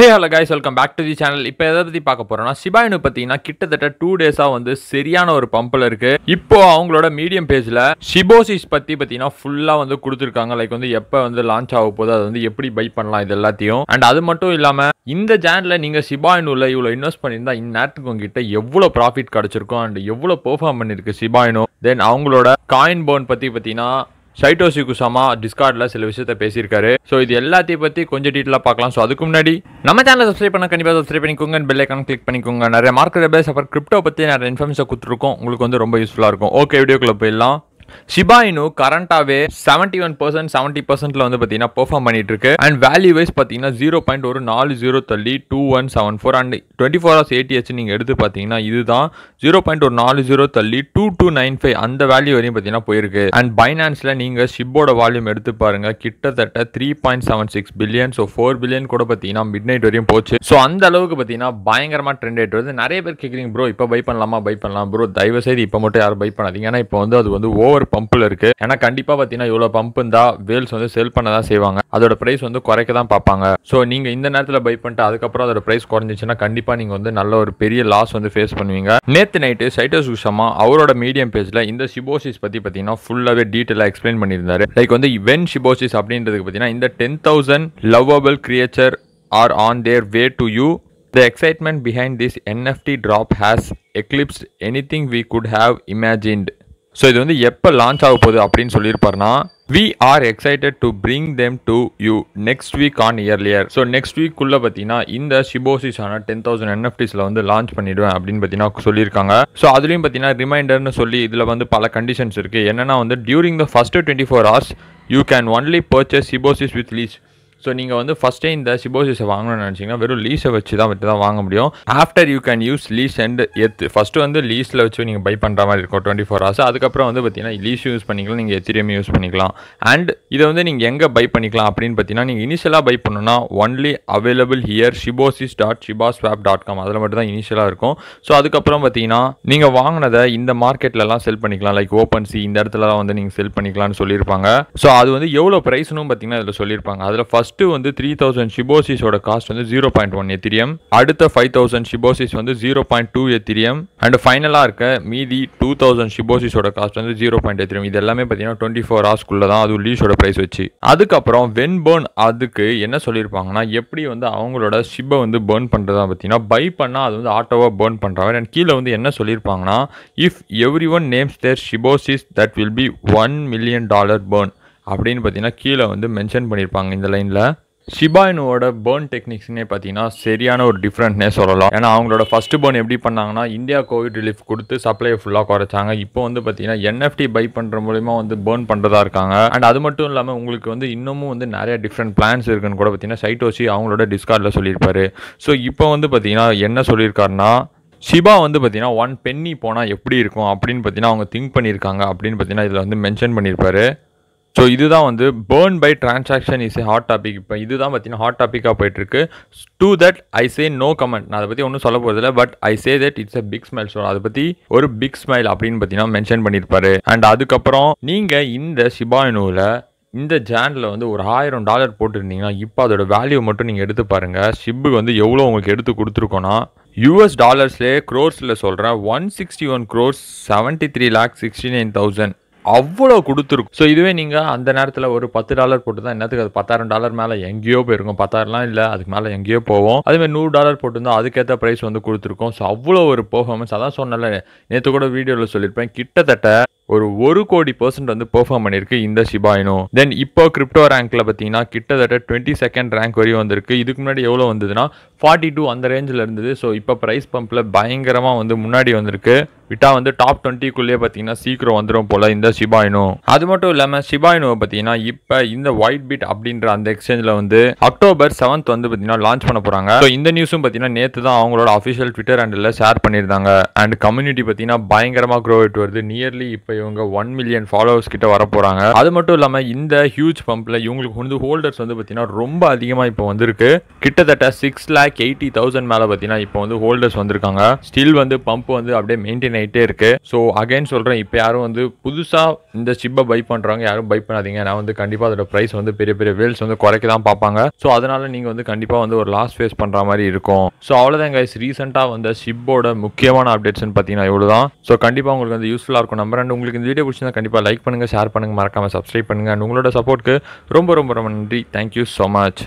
hey hello guys welcome back to the channel இப்போ எதை பற்றி பார்க்க போகிறோம்னா சிபாயினு பார்த்தீங்கன்னா கிட்டத்தட்ட டூ டேஸாக வந்து சரியான ஒரு பம்பில் இருக்குது இப்போ அவங்களோட மீடியம் பேஜில் சிபோசிஸ் பற்றி பார்த்தீங்கன்னா ஃபுல்லாக வந்து கொடுத்துருக்காங்க லைக் வந்து எப்போ வந்து லான்ச் ஆக போகுது அது வந்து எப்படி பை பண்ணலாம் இது எல்லாத்தையும் அண்ட் அது மட்டும் இல்லாமல் இந்த சேனலில் நீங்கள் உள்ள இவ்வளோ இன்வெஸ்ட் பண்ணியிருந்தா இந்நேரத்துக்கு உங்ககிட்ட எவ்வளோ ப்ராஃபிட் கிடச்சிருக்கும் அண்ட் எவ்வளோ பெர்ஃபார்ம் பண்ணியிருக்கு சிபாயினும் தென் அவங்களோட காயின் பவுன் பற்றி பார்த்தீங்கன்னா சைட்டோசி குசாமா டிஸ்கார்டில் சில விஷயத்த பேசியிருக்காரு ஸோ இது எல்லாத்தையும் பற்றி கொஞ்சம் டீட்டெயிலாக பார்க்கலாம் ஸோ அதுக்கு முன்னாடி நம்ம சேனலை சப்ஸ்கிரைப் பண்ண கண்டிப்பாக சப்ஸ்கிரைப் பண்ணிக்கோங்க பெல் ஐக்கான் கிளிக் பண்ணிக்கோங்க நிறைய மார்க்கெட் பேஸ் அப்புறம் கிரிப்டோ பற்றி நிறைய இன்ஃபர்மேஷன் கொடுத்துருக்கோம் உங்களுக்கு வந்து ரொம்ப யூஸ்ஃபுல்லாக இருக்கும் ஓகே வீடியோக்குள்ளே போயிடலாம் ஷிபா இனு கரண்டாவே செவன்டி ஒன் பர்சன்ட் செவன்டி பர்சன்ட்ல வந்து பார்த்தீங்கன்னா பெர்ஃபார்ம் பண்ணிட்டு இருக்கு அண்ட் வேல்யூ வைஸ் பார்த்தீங்கன்னா ஜீரோ பாயிண்ட் ஒரு நாலு ஜீரோ தள்ளி two one seven four and twenty four hours ATH நீங்கள் எடுத்து பார்த்தீங்கன்னா இதுதான் ஜீரோ பாயிண்ட் ஒரு நாலு ஜீரோ தள்ளி டூ டூ நைன் ஃபைவ் அந்த வேல்யூ வரையும் பார்த்தீங்கன்னா போயிருக்கு அண்ட் பைனான்ஸில் நீங்கள் ஷிப்போட வால்யூம் எடுத்து பாருங்க கிட்டத்தட்ட three point seven six billion so four billion கூட பார்த்தீங்கன்னா மிட் நைட் வரையும் போச்சு ஸோ அந்த அளவுக்கு பார்த்தீங்கன்னா பயங்கரமாக ட்ரெண்ட் ஆகிட்டு வருது நிறைய பேர் கேட்குறீங்க ப்ரோ இப்போ பை பண்ணலாமா பை பண்ணலாம் ப்ரோ தயவு செய்து இப்போ மட்டும் யாரும் பை பண்ணாதீங்க ஏன்னா இப்போ வந்து அது வந்து ஓவர் ஒரு பம்பில் இருக்கு ஏன்னா கண்டிப்பாக பாத்தீங்கன்னா இவ்வளவு பம்ப் இருந்தால் வேல்ஸ் வந்து செல் பண்ண தான் செய்வாங்க அதோட ப்ரைஸ் வந்து குறைக்க தான் பார்ப்பாங்க ஸோ நீங்க இந்த நேரத்தில் பை பண்ணிட்டு அதுக்கப்புறம் அதோட ப்ரைஸ் குறைஞ்சிச்சுன்னா கண்டிப்பாக நீங்கள் வந்து நல்ல ஒரு பெரிய லாஸ் வந்து ஃபேஸ் பண்ணுவீங்க நேற்று நைட்டு சைட்டோ சுஷமா அவரோட மீடியம் பேஜ்ல இந்த சிபோசிஸ் பற்றி பார்த்தீங்கன்னா ஃபுல்லாகவே டீட்டெயிலாக எக்ஸ்பிளைன் பண்ணியிருந்தாரு லைக் வந்து வென் சிபோசிஸ் அப்படின்றதுக்கு பார்த்தீங்கன்னா இந்த ten thousand lovable creature are on their way to you excitement behind this NFT drop has eclipse anything we could have imagined so இது வந்து எப்போ லான்ச் ஆக போகுது அப்படின்னு சொல்லியிருப்பார்னா we are excited to bring them to you next week on earlier so next வீக்குள்ளே பார்த்தீங்கன்னா இந்த சிபோசிஸான டென் தௌசண்ட் என்எஃப்டிஸில் வந்து லான்ச் பண்ணிவிடுவேன் அப்படின்னு பார்த்தீங்கன்னா சொல்லியிருக்காங்க ஸோ அதுலேயும் பார்த்தீங்கன்னா ரிமைண்டர்னு சொல்லி இதில் வந்து பல கண்டிஷன்ஸ் இருக்குது என்னென்னா வந்து during the first twenty four hours you can only purchase Shiboshis with leash so நீங்கள் வந்து ஃபஸ்ட்டே இந்த சிபோசிஸை வாங்கணும்னு நினச்சிங்கன்னா வெறும் லீஸை வச்சு தான் வச்சு தான் வாங்க முடியும் after you can use leash and ETH first வந்து லீஸில் வச்சு நீங்கள் பை பண்ணுற மாதிரி இருக்கும் டுவெண்ட்டி ஃபோர் ஹவர்ஸ் அதுக்கப்புறம் வந்து பார்த்தீங்கன்னா லீஸ் யூஸ் பண்ணிக்கலாம் நீங்கள் எத்திரியம் யூஸ் பண்ணிக்கலாம் அண்ட் இதை வந்து நீங்கள் எங்கே பை பண்ணிக்கலாம் அப்படின்னு பார்த்தீங்கன்னா நீங்கள் இனிஷியலாக பை பண்ணணும்னா only available here Shiboshis dot Shiba swap dot com அதில் மட்டும் தான் இனிஷியலாக இருக்கும் ஸோ அதுக்கப்புறம் பார்த்தீங்கன்னா நீங்கள் வாங்கினதை இந்த மார்க்கெட்லலாம் செல் பண்ணிக்கலாம் லைக் ஓப்பன் சி இந்த இடத்துலலாம் வந்து நீங்கள் செல் பண்ணிக்கலாம்னு சொல்லியிருப்பாங்க ஸோ அது வந்து எவ்வளோ ப்ரைஸ்னும் பார்த்தீங்கன்னா இதில் சொல்லியிருப்பாங்க அதில் ஃபஸ்ட் ஃபஸ்ட்டு வந்து த்ரீ தௌசண்ட் ஷிபோசிஸோட காஸ்ட் வந்து ஜீரோ பாயிண்ட் ஒன் எத்திரியம் அடுத்த ஃபைவ் தௌசண்ட் ஷிபோசிஸ் வந்து zero point two Ethereum and ஃபைனலாக இருக்க மீதி டூ தௌசண்ட் ஷிபோசிஸோட காஸ்ட் வந்து ஜீரோ பாயிண்ட் எத்திரியம் இது எல்லாமே பார்த்தீங்கன்னா டுவெண்ட்டி ஃபோர் ஹவர்ஸ்க்குள்ள தான் அதுவும் லீஸோட ப்ரைஸ் வச்சு அதுக்கப்புறம் வென் பேர்ன் அதுக்கு என்ன சொல்லியிருப்பாங்கன்னா எப்படி வந்து அவங்களோட ஷிப்பை வந்து பேர்ன் பண்ணுறதா பார்த்தீங்கன்னா பை பண்ணால் அது வந்து ஆட்டோவாக பேர்ன் பண்ணுறாங்க அண்ட் கீழே வந்து என்ன சொல்லியிருப்பாங்கன்னா if everyone names their Shiboshis that will be one million dollar burn அப்படின்னு பார்த்தீங்கன்னா கீழே வந்து மென்ஷன் பண்ணியிருப்பாங்க இந்த லைனில் ஷிபாயினோட பேர்ன் டெக்னிக்ஸ்னே பார்த்தீங்கன்னா சரியான ஒரு டிஃப்ரெண்ட்னே சொல்லலாம் ஏன்னா அவங்களோட ஃபஸ்ட்டு பேர்ன் எப்படி பண்ணாங்கன்னா இந்தியா கோவிட் ரிலீஃப் கொடுத்து சப்ளை ஃபுல்லாக குறைச்சாங்க இப்போ வந்து பார்த்தீங்கன்னா என்எஃப்டி பை பண்ணுற மூலிமா வந்து பேர்ன் பண்ணுறதா இருக்காங்க அண்ட் அது மட்டும் இல்லாமல் உங்களுக்கு வந்து இன்னமும் வந்து நிறைய டிஃப்ரெண்ட் பிளான்ஸ் இருக்குன்னு கூட பார்த்தீங்கன்னா சைட் அவங்களோட டிஸ்கார்டில் சொல்லியிருப்பாரு ஸோ இப்போ வந்து பார்த்தீங்கன்னா என்ன சொல்லியிருக்காருன்னா சிபா வந்து பார்த்தீங்கன்னா ஒன் பென்னி போனால் எப்படி இருக்கும் அப்படின்னு பார்த்தீங்கன்னா அவங்க திங்க் பண்ணியிருக்காங்க அப்படின்னு பார்த்தீங்கன்னா இதில் வந்து மென்ஷன் பண்ணியிருப்பாரு ஸோ இதுதான் வந்து burn by transaction is a hot topic இப்போ இதுதான் பார்த்தீங்கன்னா ஹாட் டாப்பிக்காக போயிட்டுருக்கு to that I say no comment நான் அதை பற்றி ஒன்றும் சொல்ல போகிறதில்ல but I say that it's a big smile so அதை பற்றி ஒரு பிக் ஸ்மைல் அப்படின்னு பார்த்தீங்கன்னா மென்ஷன் பண்ணியிருப்பாரு அண்ட் அதுக்கப்புறம் நீங்கள் இந்த சிபாயினூவில் இந்த ஜேனில் வந்து ஒரு ஆயிரம் டாலர் போட்டிருந்தீங்கன்னா இப்போ அதோட வேல்யூ மட்டும் நீங்கள் எடுத்து பாருங்கள் ஷிப்புக்கு வந்து எவ்வளோ உங்களுக்கு எடுத்து கொடுத்துருக்கோன்னா யூஎஸ் டாலர்ஸ்லேயே க்ரோர்ஸில் சொல்கிறேன் one sixty one crores seventy three lakh sixty nine thousand அவ்வளோ கொடுத்துருக்கும் ஸோ இதுவே நீங்கள் அந்த நேரத்தில் ஒரு பத்து டாலர் போட்டு தான் என்னத்துக்கு அது பத்தாயிரம் டாலர் மேலே எங்கேயோ போயிருக்கும் பத்தாயிரம்லாம் இல்லை அதுக்கு மேலே எங்கேயோ போவோம் அதுமாதிரி நூறு டாலர் போட்டுருந்தோம் அதுக்கேற்ற ப்ரைஸ் வந்து கொடுத்துருக்கோம் ஸோ அவ்வளோ ஒரு பர்ஃபார்மன்ஸ் அதான் சொன்னல நேற்று கூட வீடியோவில் சொல்லியிருப்பேன் கிட்டத்தட்ட ஒரு ஒரு கோடி பர்சன்ட் வந்து பெர்ஃபார்ம் பண்ணியிருக்கு இந்த சிபாயினும் தென் இப்போ கிரிப்டோ ரேங்க்கில் பார்த்தீங்கன்னா கிட்டத்தட்ட டுவெண்ட்டி செகண்ட் ரேங்க் வரையும் வந்திருக்கு இதுக்கு முன்னாடி எவ்வளோ வந்ததுன்னா ஃபார்ட்டி டூ அந்த ரேஞ்சில் இருந்தது ஸோ இப்போ ப்ரைஸ் பம்பில் பயங்கரமாக வந்து முன்னாடி வந்திருக்கு விட்டா வந்து டாப் டுவெண்ட்டிக்குள்ளேயே பார்த்தீங்கன்னா சீக்கிரம் வந்துடும் போல் இந்த சிபாயினோ அது மட்டும் இல்லாமல் சிபாயினோ பார்த்தீங்கன்னா இப்போ இந்த ஒயிட் பிட் அப்படின்ற அந்த எக்ஸ்சேஞ்சில் வந்து அக்டோபர் செவன்த் வந்து பார்த்தீங்கன்னா லான்ச் பண்ண போகிறாங்க ஸோ இந்த நியூஸும் பார்த்தீங்கன்னா நேற்று தான் அவங்களோட அஃபிஷியல் ட்விட்டர் ஹேண்டில் ஷேர் பண்ணியிருந்தாங்க அண்ட் கம்யூனிட்டி பார்த்தீங்கன்னா பயங்கரமாக க்ரோ ஆகிட்டு வருது நியர்லி இப்போ இவங்க ஒன் மில்லியன் ஃபாலோவர்ஸ் கிட்ட வர போகிறாங்க அது மட்டும் இல்லாமல் இந்த ஹியூஜ் பம்பில் இவங்களுக்கு வந்து ஹோல்டர்ஸ் வந்து பார்த்தீங்கன்னா ரொம்ப அதிகமாக இப்போ வந்திருக்கு கிட்டத்தட்ட சிக்ஸ் லேக் எயிட்டி தௌசண்ட் மேலே பார்த்தீங்கன்னா இப்போ வந்து ஹோல்டர்ஸ் வந்திருக்காங்க ஸ்டில் வந்து பம்ப் வந்து அப்படியே மெயின்டைன் ஆகிட்டே இருக்கு ஸோ அகைன் சொல்கிறேன் இப்போ யாரும் வந்து புதுசாக இந்த சிப்பை பை பண்ணுறாங்க யாரும் பை பண்ணாதீங்க நான் வந்து கண்டிப்பாக அதோட ப்ரைஸ் வந்து பெரிய பெரிய வேல்ஸ் வந்து குறைக்க தான் பார்ப்பாங்க ஸோ அதனால் நீங்கள் வந்து கண்டிப்பாக வந்து ஒரு லாஸ் ஃபேஸ் பண்ணுற மாதிரி இருக்கும் ஸோ அவ்வளோதான் கைஸ் ரீசெண்டாக வந்த ஷிப்போட முக்கியமான அப்டேட்ஸ்னு பார்த்தீங்கன்னா இவ்வளோ தான் ஸோ கண்டிப்பாக உங்களுக்கு வந்து யூஸ்ஃபுல்லாக இருக்கும் நம்பர் அண்ட் உங்களுக்கு இந்த வீடியோ பிடிச்சிருந்தா கண்டிப்பாக லைக் பண்ணுங்கள் ஷேர் பண்ணுங்கள் மறக்காமல் சப்ஸ்கிரைப் பண்ணுங்கள் அண்ட் உங்களோட சப்போர்ட்டுக்கு ரொம்ப ரொம்ப ரொம்ப நன்றி தேங்க்யூ ஸோ மச்